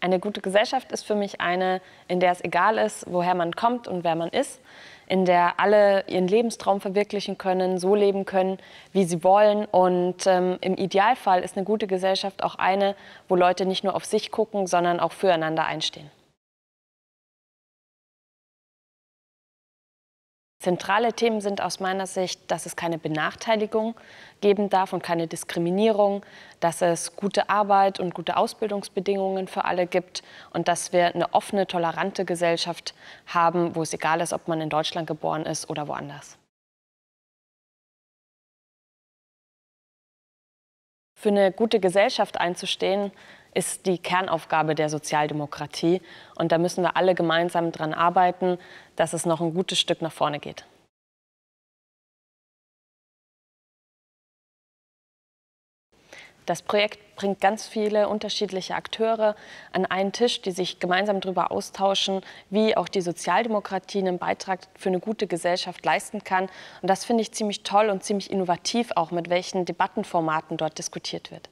Eine gute Gesellschaft ist für mich eine, in der es egal ist, woher man kommt und wer man ist, in der alle ihren Lebenstraum verwirklichen können, so leben können, wie sie wollen. Und ähm, im Idealfall ist eine gute Gesellschaft auch eine, wo Leute nicht nur auf sich gucken, sondern auch füreinander einstehen. Zentrale Themen sind aus meiner Sicht, dass es keine Benachteiligung geben darf und keine Diskriminierung, dass es gute Arbeit und gute Ausbildungsbedingungen für alle gibt und dass wir eine offene, tolerante Gesellschaft haben, wo es egal ist, ob man in Deutschland geboren ist oder woanders. Für eine gute Gesellschaft einzustehen, ist die Kernaufgabe der Sozialdemokratie. Und da müssen wir alle gemeinsam daran arbeiten, dass es noch ein gutes Stück nach vorne geht. Das Projekt bringt ganz viele unterschiedliche Akteure an einen Tisch, die sich gemeinsam darüber austauschen, wie auch die Sozialdemokratie einen Beitrag für eine gute Gesellschaft leisten kann. Und das finde ich ziemlich toll und ziemlich innovativ, auch mit welchen Debattenformaten dort diskutiert wird.